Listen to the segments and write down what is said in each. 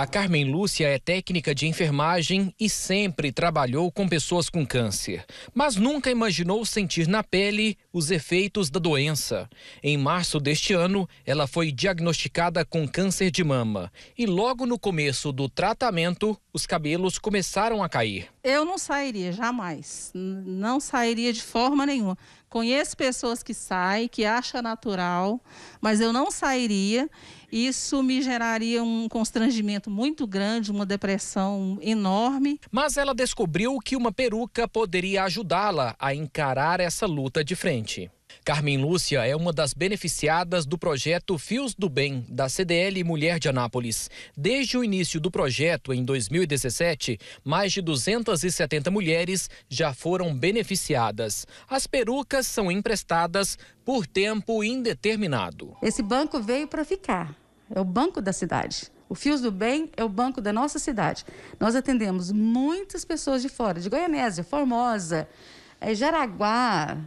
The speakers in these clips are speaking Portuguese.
A Carmen Lúcia é técnica de enfermagem e sempre trabalhou com pessoas com câncer, mas nunca imaginou sentir na pele os efeitos da doença. Em março deste ano, ela foi diagnosticada com câncer de mama e logo no começo do tratamento, os cabelos começaram a cair. Eu não sairia jamais, não sairia de forma nenhuma. Conheço pessoas que saem, que acham natural, mas eu não sairia isso me geraria um constrangimento muito grande, uma depressão enorme. Mas ela descobriu que uma peruca poderia ajudá-la a encarar essa luta de frente. Carmen Lúcia é uma das beneficiadas do projeto Fios do Bem, da CDL Mulher de Anápolis. Desde o início do projeto, em 2017, mais de 270 mulheres já foram beneficiadas. As perucas são emprestadas por tempo indeterminado. Esse banco veio para ficar. É o banco da cidade. O Fios do Bem é o banco da nossa cidade. Nós atendemos muitas pessoas de fora, de Goianésia, Formosa, eh, Jaraguá,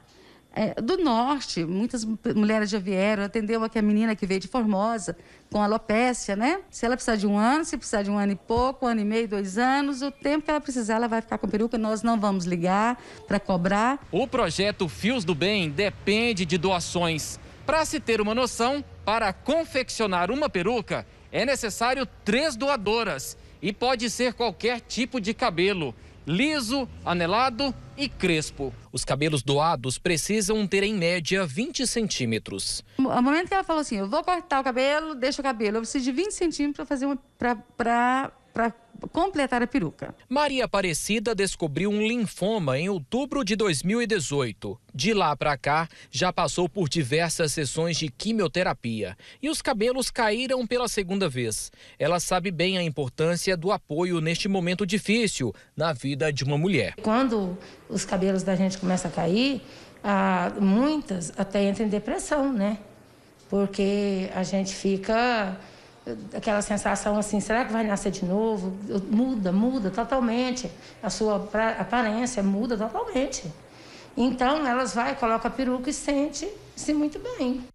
é, do norte, muitas mulheres já vieram, atendeu aqui a menina que veio de Formosa, com alopécia, né? Se ela precisar de um ano, se precisar de um ano e pouco, um ano e meio, dois anos, o tempo que ela precisar, ela vai ficar com peruca, nós não vamos ligar para cobrar. O projeto Fios do Bem depende de doações. Para se ter uma noção, para confeccionar uma peruca, é necessário três doadoras e pode ser qualquer tipo de cabelo liso, anelado e crespo. Os cabelos doados precisam ter em média 20 centímetros. No momento que ela falou assim, eu vou cortar o cabelo, deixa o cabelo, eu preciso de 20 centímetros para fazer uma, pra, pra, para completar a peruca. Maria Aparecida descobriu um linfoma em outubro de 2018. De lá para cá, já passou por diversas sessões de quimioterapia e os cabelos caíram pela segunda vez. Ela sabe bem a importância do apoio neste momento difícil na vida de uma mulher. Quando os cabelos da gente começam a cair, ah, muitas até entram em depressão, né? Porque a gente fica aquela sensação assim, será que vai nascer de novo? Muda, muda totalmente. A sua aparência muda totalmente. Então elas vai, coloca a peruca e sente-se muito bem.